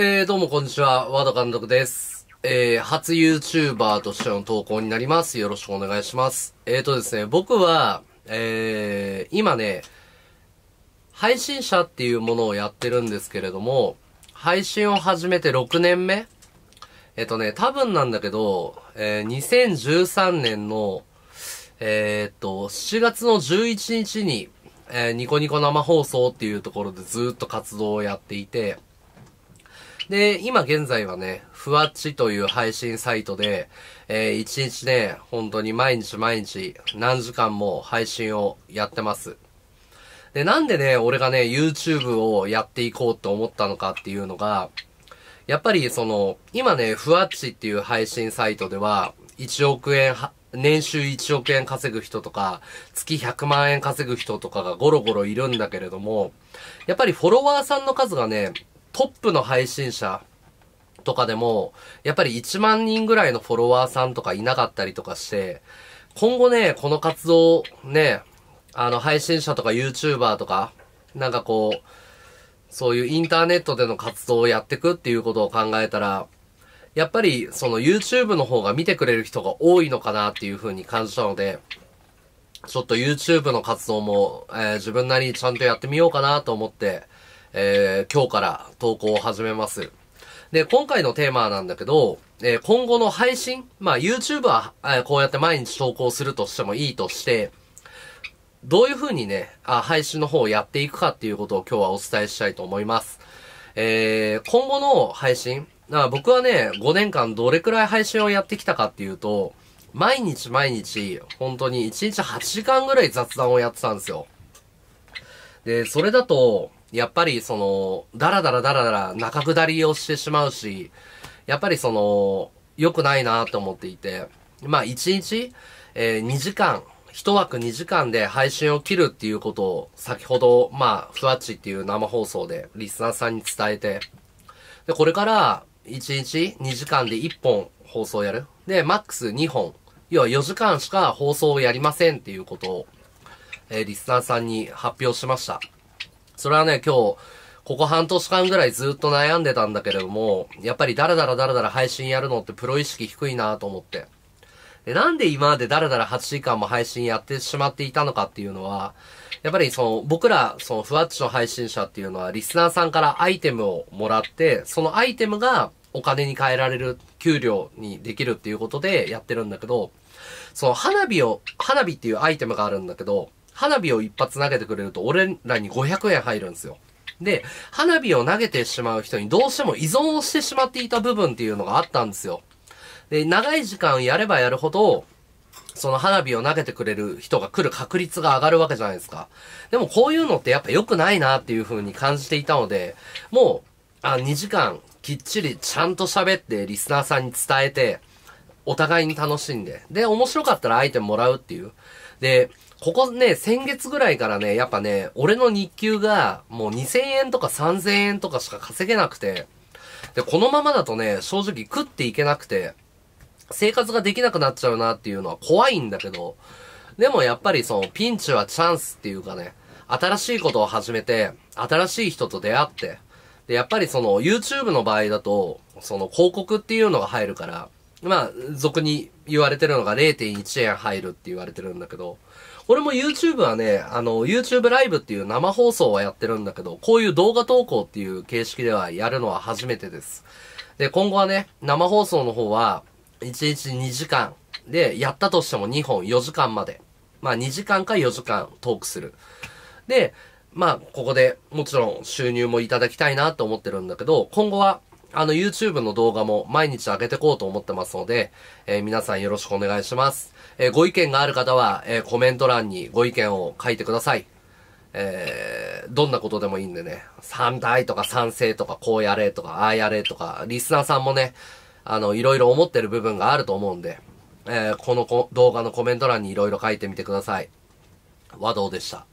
えー、どうもこんにちは、ワード監督です。えー、初 YouTuber としての投稿になります。よろしくお願いします。えーとですね、僕は、えー、今ね、配信者っていうものをやってるんですけれども、配信を始めて6年目えっ、ー、とね、多分なんだけど、えー、2013年の、えー、っと、7月の11日に、えー、ニコニコ生放送っていうところでずっと活動をやっていて、で、今現在はね、ふわっちという配信サイトで、えー、1日ね、本当に毎日毎日何時間も配信をやってます。で、なんでね、俺がね、YouTube をやっていこうと思ったのかっていうのが、やっぱりその、今ね、ふわっちっていう配信サイトでは、1億円年収1億円稼ぐ人とか、月100万円稼ぐ人とかがゴロゴロいるんだけれども、やっぱりフォロワーさんの数がね、トップの配信者とかでも、やっぱり1万人ぐらいのフォロワーさんとかいなかったりとかして、今後ね、この活動、ね、あの、配信者とか YouTuber とか、なんかこう、そういうインターネットでの活動をやっていくっていうことを考えたら、やっぱりその YouTube の方が見てくれる人が多いのかなっていう風に感じたので、ちょっと YouTube の活動も、えー、自分なりにちゃんとやってみようかなと思って、えー、今日から投稿を始めます。で、今回のテーマなんだけど、えー、今後の配信、まあ YouTube は、えー、こうやって毎日投稿するとしてもいいとして、どういう風にね、あ配信の方をやっていくかっていうことを今日はお伝えしたいと思います。えー、今後の配信、だ僕はね、5年間どれくらい配信をやってきたかっていうと、毎日毎日、本当に1日8時間ぐらい雑談をやってたんですよ。で、それだと、やっぱりその、だらだらだらだら中下りをしてしまうし、やっぱりその、良くないなと思っていて、まあ1日、えー、2時間、1枠2時間で配信を切るっていうことを先ほど、まあ、ふわっちっていう生放送でリスナーさんに伝えて、で、これから1日2時間で1本放送やる。で、マックス2本。要は4時間しか放送をやりませんっていうことを、えー、リスナーさんに発表しました。それはね、今日、ここ半年間ぐらいずっと悩んでたんだけれども、やっぱりダラダラダラダラ配信やるのってプロ意識低いなと思って。で、なんで今までダラダラ8時間も配信やってしまっていたのかっていうのは、やっぱりその、僕ら、その、ふわっちの配信者っていうのは、リスナーさんからアイテムをもらって、そのアイテムがお金に換えられる、給料にできるっていうことでやってるんだけど、その、花火を、花火っていうアイテムがあるんだけど、花火を一発投げてくれると、俺らに500円入るんですよ。で、花火を投げてしまう人にどうしても依存をしてしまっていた部分っていうのがあったんですよ。で、長い時間やればやるほど、その花火を投げてくれる人が来る確率が上がるわけじゃないですか。でもこういうのってやっぱ良くないなっていう風に感じていたので、もう、あ、2時間きっちりちゃんと喋ってリスナーさんに伝えて、お互いに楽しんで、で、面白かったらアイテムもらうっていう。で、ここね、先月ぐらいからね、やっぱね、俺の日給がもう2000円とか3000円とかしか稼げなくて、で、このままだとね、正直食っていけなくて、生活ができなくなっちゃうなっていうのは怖いんだけど、でもやっぱりそのピンチはチャンスっていうかね、新しいことを始めて、新しい人と出会って、で、やっぱりその YouTube の場合だと、その広告っていうのが入るから、まあ、俗に言われてるのが0.1円入るって言われてるんだけど、俺も YouTube はね、あの、YouTube ライブっていう生放送はやってるんだけど、こういう動画投稿っていう形式ではやるのは初めてです。で、今後はね、生放送の方は、1日2時間で、やったとしても2本4時間まで。まあ2時間か4時間トークする。で、まあここでもちろん収入もいただきたいなと思ってるんだけど、今後はあの、YouTube の動画も毎日上げてこうと思ってますので、えー、皆さんよろしくお願いします。えー、ご意見がある方は、えー、コメント欄にご意見を書いてください。えー、どんなことでもいいんでね、賛大とか賛成とか、こうやれとか、ああやれとか、リスナーさんもね、あの、いろいろ思ってる部分があると思うんで、えー、この動画のコメント欄にいろいろ書いてみてください。和道でした。